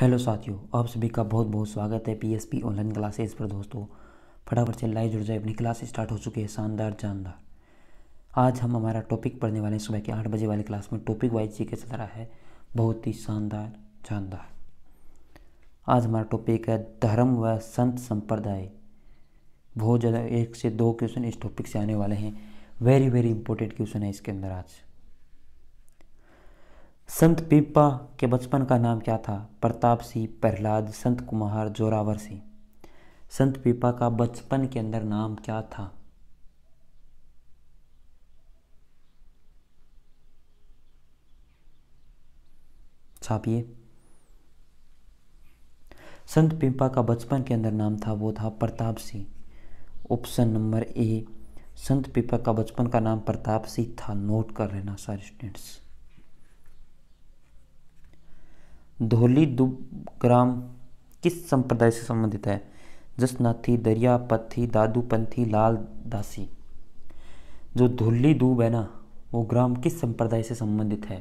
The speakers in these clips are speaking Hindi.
हेलो साथियों आप सभी का बहुत बहुत स्वागत है पीएसपी ऑनलाइन क्लासेस पर दोस्तों फटाफट से लाइव जुड़ जाए अपनी क्लास स्टार्ट हो चुकी है शानदार जानदार आज हम हमारा टॉपिक पढ़ने वाले हैं सुबह के आठ बजे वाली क्लास में टॉपिक वाइज जी के चल रहा है बहुत ही शानदार जानदार आज हमारा टॉपिक है धर्म व संत संप्रदाय बहुत ज़्यादा एक से दो क्वेश्चन इस टॉपिक से आने वाले हैं वेरी वेरी इंपॉर्टेंट क्वेश्चन है इसके अंदर आज संत पीपा के बचपन का नाम क्या था प्रताप सिंह प्रहलाद संत कुमार जोरावर सिंह संत पीपा का बचपन के अंदर नाम क्या था छापिए संत पिंपा का बचपन के अंदर नाम था वो था Pratap Singh option number A Sant पिंपा का बचपन का नाम प्रताप सिंह था नोट कर लेना सारे स्टूडेंट्स धोली ग्राम किस संप्रदाय से संबंधित है जसनाथी दादू पंथी लाल दासी जो धोली दूब है ना वो ग्राम किस संप्रदाय से संबंधित है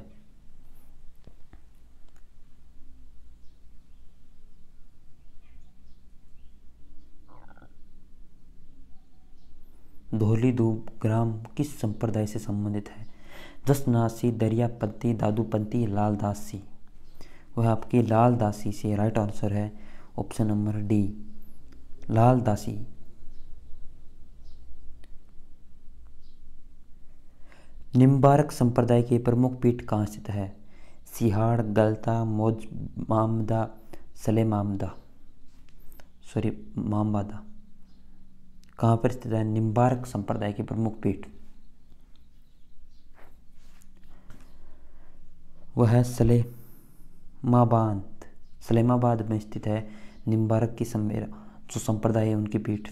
धोली दूब ग्राम किस संप्रदाय से संबंधित है जसनासी दरियापंथी दादूपंथी लालदासी वह आपकी लाल दासी से राइट आंसर है option number D Lal Dasi Nimbarka संप्रदाय की प्रमुख पीठ कहाँ स्थित है सिहाड़ गलता मोज मामदा सले मामदा सॉरी मामबादा कहाँ पर स्थित है निम्बारक संप्रदाय की प्रमुख पीठ वह है सले सलेमा बांध सलेमाबाद में स्थित है निम्बारक की जो संप्रदाय है उनकी पीठ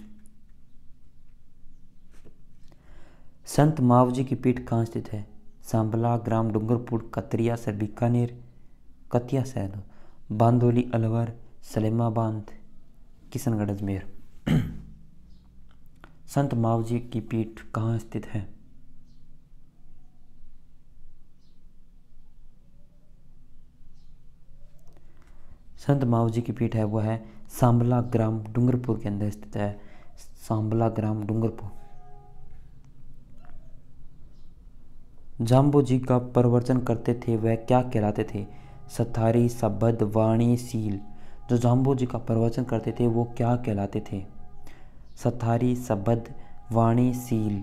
संत मावजी की पीठ कहाँ स्थित है सांबला ग्राम डूंगरपुर कतरिया से बीकानेर कतिया सैद बांदोली अलवर सलेमा बांध किशनगढ़ अजमेर संत मावजी की पीठ कहाँ स्थित है संत माऊ जी की पीठ है वो है सांबला ग्राम डूंगरपुर के अंदर स्थित है सांबला ग्राम डूंगरपुर जाम्बू जी का प्रवचन करते थे वह क्या कहलाते थे सथारी सबद वाणी सील जो जाम्बू जी का प्रवचन करते थे वो क्या कहलाते थे सथारी सबद वाणी सील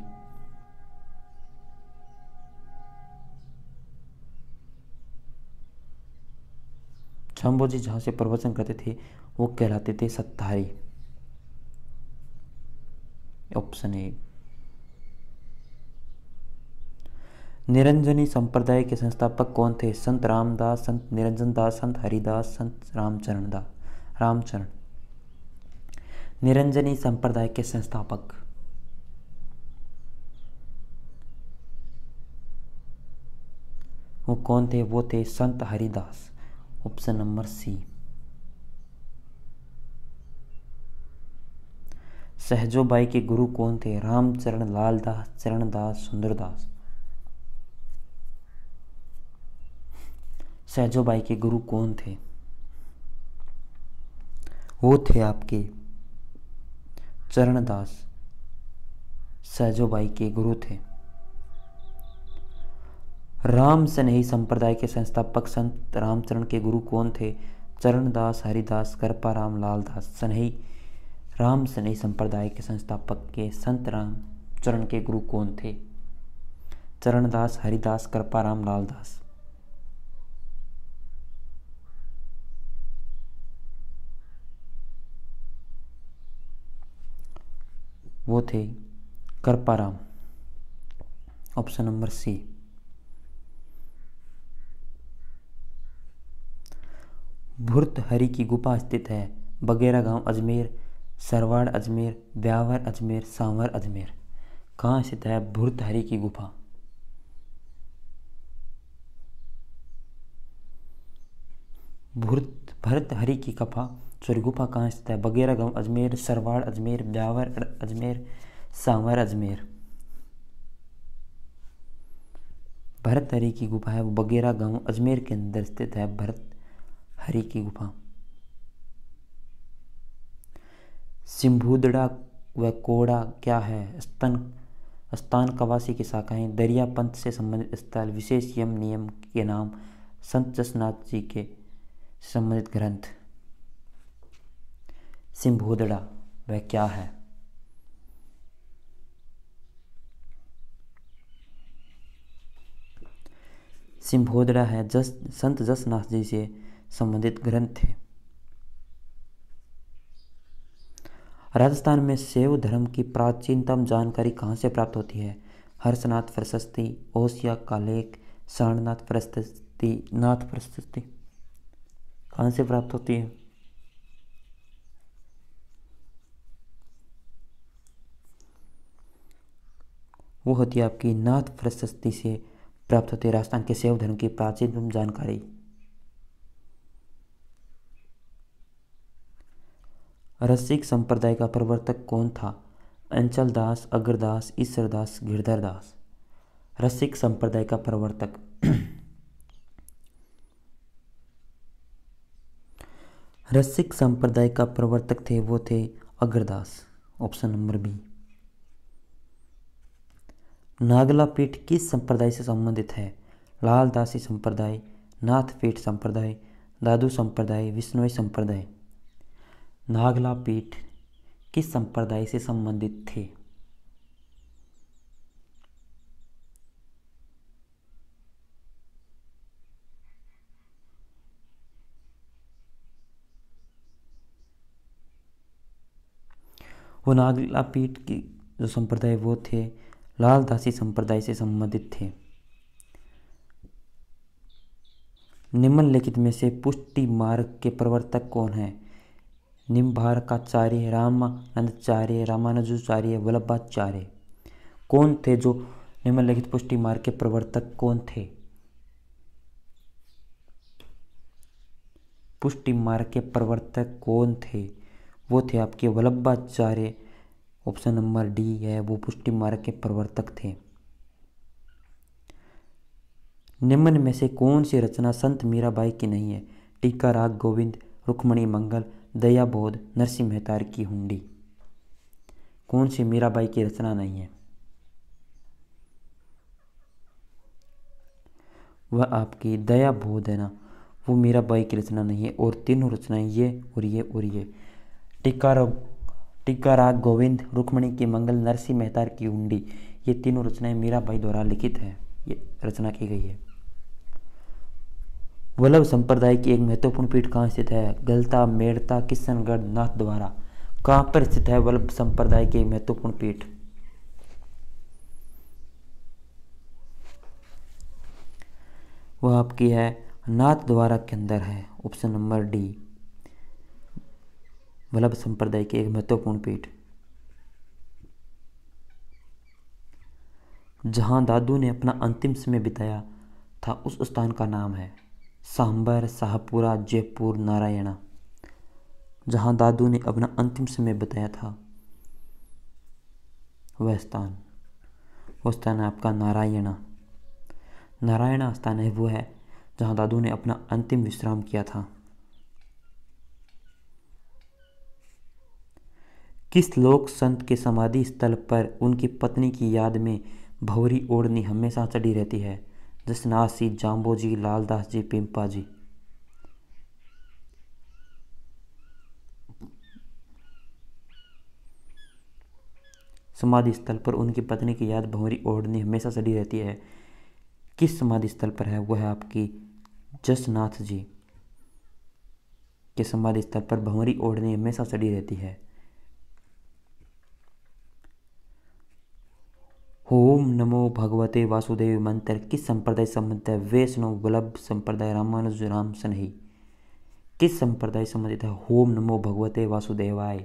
शंभु जी जहाँ से प्रवचन करते थे वो कहलाते थे सत्तारी ऑप्शन ए निरंजनी संप्रदाय के संस्थापक कौन थे संत रामदास संत निरंजन दास संत हरिदास संत रामचरण दास रामचरण निरंजनी संप्रदाय के संस्थापक वो कौन थे वो थे Sant Haridas option number C Sahjobai के गुरु कौन थे रामचरण लाल दास दास सुंदरदास सहजोबाई के गुरु कौन थे वो थे आपके चरणदास सहजोबाई के गुरु थे राम स्नेही संप्रदाय के संस्थापक संत रामचरण के गुरु कौन थे चरणदास हरिदास कृपा राम लाल दास स्नेही राम स्नेही संप्रदाय के संस्थापक के संत राम चरण के गुरु कौन थे चरणदास हरिदास कृपा राम लाल दास वो थे Ram option number C Hari की गुफा स्थित है बगेरा गांव अजमेर सरवाड़ अजमेर ब्यावर अजमेर सांवर अजमेर कहाँ स्थित है हरि की गुफा भुर्त भरतहरी की कफा सॉरी गुफा कहाँ स्थित है बगेरा गांव अजमेर सरवाड़ अजमेर ब्यावर अजमेर सांवर अजमेर भरतहरी की गुफा है वो बगेरा गांव अजमेर के अंदर स्थित है भरत हरि की गुफा सिंभूदड़ा व कोड़ा क्या है स्तन स्थान कवासी की शाखाएं दरिया पंथ से संबंधित स्थल विशेष यम नियम के नाम संत जसनाथ जी के संबंधित ग्रंथ सिंभोदड़ा वह क्या है सिंभोदड़ा है जस संत जसनाथ जी से संबंधित ग्रंथ थे राजस्थान में सेव धर्म की प्राचीनतम जानकारी कहाँ से प्राप्त होती है हर्षनाथ प्रशस्ति ओसिया कालेख लेख शरणनाथ प्रशस्ति नाथ प्रशस्ति कहाँ से प्राप्त होती है वो होती है आपकी नाथ प्रशस्ति से प्राप्त होती है राजस्थान के सेव धर्म की प्राचीनतम जानकारी रसिक संप्रदाय का प्रवर्तक कौन था अंचल दास अग्रदास ईश्वरदास गिरधर दास रसिक संप्रदाय का प्रवर्तक रसिक संप्रदाय का प्रवर्तक थे वो थे Agradas option number B Nagla पीठ किस संप्रदाय से संबंधित है लालदासी संप्रदाय नाथ पीठ संप्रदाय दादू संप्रदाय विष्णु संप्रदाय नागला पीठ किस संप्रदाय से संबंधित थे वो नागला पीठ की जो संप्रदाय वो थे लालदासी संप्रदाय से संबंधित थे निम्नलिखित में से पुष्टि मार्ग के प्रवर्तक कौन है निम्बारकाचार्य रामानंदाचार्य रामानुजाचार्य वल्लभाचार्य कौन थे जो निम्नलिखित पुष्टि मार्ग के प्रवर्तक कौन थे पुष्टि मार्ग के प्रवर्तक कौन थे वो थे आपके वल्लभाचार्य ऑप्शन नंबर डी है वो पुष्टि मार्ग के प्रवर्तक थे निम्न में से कौन सी रचना संत मीराबाई की नहीं है टीका राग गोविंद रुक्मणी मंगल दयाबोध नरसिंह मेहतार की हुंडी कौन सी मीराबाई की रचना नहीं है वह आपकी दया बोध है ना वो बाई की रचना नहीं है और तीनों रचनाएं ये और ये और ये टिक्का टिक्का राग गोविंद रुक्मणी की मंगल नरसिंह मेहतार की हुंडी ये तीनों रचनाएं मीराबाई द्वारा लिखित है ये रचना की गई है वल्लभ संप्रदाय की एक महत्वपूर्ण पीठ कहाँ स्थित है गलता मेड़ता किशनगढ़ नाथ द्वारा कहाँ पर स्थित है वल्लभ संप्रदाय की एक महत्वपूर्ण पीठ वह आपकी है नाथ द्वारा के अंदर है ऑप्शन नंबर डी वल्लभ संप्रदाय की एक महत्वपूर्ण पीठ जहाँ दादू ने अपना अंतिम समय बिताया था उस स्थान का नाम है सांबर शाहपुरा जयपुर नारायणा जहाँ दादू ने अपना अंतिम समय बताया था वह स्थान वह स्थान है आपका नारायणा नारायणा स्थान है वो है जहाँ दादू ने अपना अंतिम विश्राम किया था किस लोक संत के समाधि स्थल पर उनकी पत्नी की याद में भौरी ओढ़नी हमेशा चढ़ी रहती है दसनाथ जी जाम्बो जी लालदास जी पिंपा जी समाधि स्थल पर उनकी पत्नी की याद भंवरी ओढ़नी हमेशा सड़ी रहती है किस समाधि स्थल पर है वह है आपकी जसनाथ जी के समाधि स्थल पर भंवरी ओढ़नी हमेशा सड़ी रहती है ओम नमो भगवते वासुदेव मंत्र किस संप्रदाय संबंधित है वैष्णव वल्लभ संप्रदाय रामानुज राम सनही किस संप्रदाय संबंधित है ओम नमो भगवते वासुदेवाय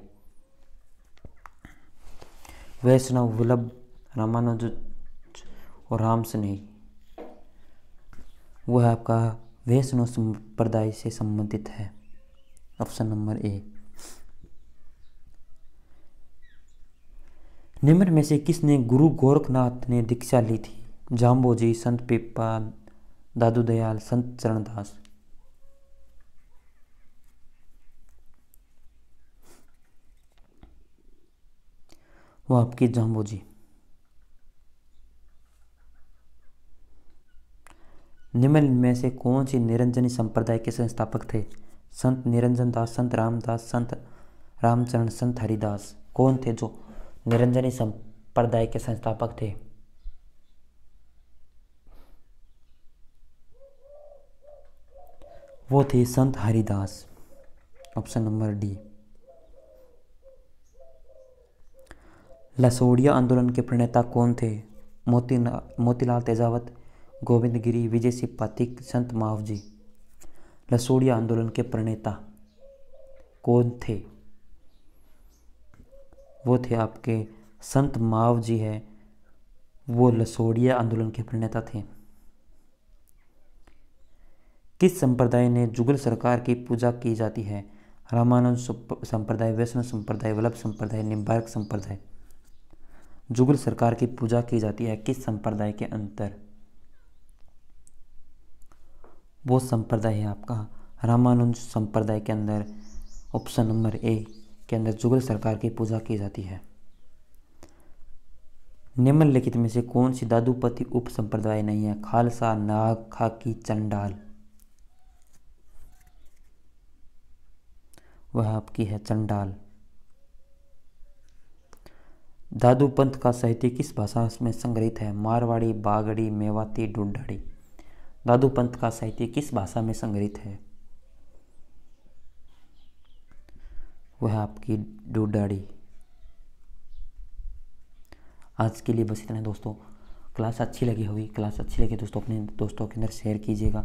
वैष्णव वल्लभ रामानुज और राम स्नेही वह आपका वैष्णव संप्रदाय से संबंधित है ऑप्शन नंबर ए निम्न में से किसने गुरु गोरखनाथ ने दीक्षा ली थी जाम्बोजी संत पेपाल दादू दयाल संत चरणदास वो आपकी जाम्बोजी निम्न में से कौन सी निरंजनी संप्रदाय के संस्थापक थे संत निरंजन दास संत रामदास संत रामचरण संत हरिदास कौन थे जो निरंजनी संप्रदाय के संस्थापक थे वो थे Sant Haridas option number D Lasodiya आंदोलन के प्रणेता कौन थे मोती मोतीलाल तेजावत गोविंद गिरी विजय सिंह पाथिक संत मावजी लसोड़िया आंदोलन के प्रणेता कौन थे वो थे आपके संत माव जी हैं वो लसोड़िया आंदोलन के प्रणेता थे किस संप्रदाय ने जुगल सरकार की पूजा की जाती है रामानंद संप्रदाय वैष्णव संप्रदाय वल्लभ संप्रदाय निम्बार्क संप्रदाय जुगल सरकार की पूजा की जाती है किस संप्रदाय के अंतर वो संप्रदाय है आपका रामानुज संप्रदाय के अंदर ऑप्शन नंबर ए के अंदर जुगल सरकार की पूजा की जाती है निम्नलिखित में से कौन सी दादूपति उप संप्रदाय नहीं है खालसा नाग खाकी चंडाल वह आपकी है चंडाल दादू पंथ का साहित्य किस भाषा में संग्रहित है मारवाड़ी बागड़ी मेवाती ढूंढाड़ी दादू पंथ का साहित्य किस भाषा में संग्रहित है वह आपकी दो दाढ़ी आज के लिए बस इतना है दोस्तों क्लास अच्छी लगी होगी क्लास अच्छी लगी दोस्तों अपने दोस्तों के अंदर शेयर कीजिएगा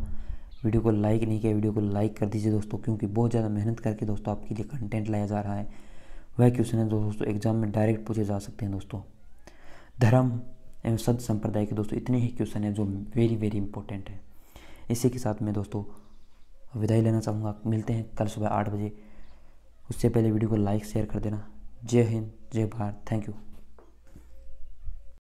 वीडियो को लाइक नहीं किया वीडियो को लाइक कर दीजिए दोस्तों क्योंकि बहुत ज़्यादा मेहनत करके दोस्तों आपके लिए कंटेंट लाया जा रहा है वह क्वेश्चन है दोस्तों एग्जाम में डायरेक्ट पूछे जा सकते हैं दोस्तों धर्म एवं सद संप्रदाय के दोस्तों इतने ही क्वेश्चन हैं जो वेरी वेरी इंपॉर्टेंट है इसी के साथ मैं दोस्तों विदाई लेना चाहूँगा मिलते हैं कल सुबह आठ बजे उससे पहले वीडियो को लाइक शेयर कर देना जय हिंद जय भारत थैंक यू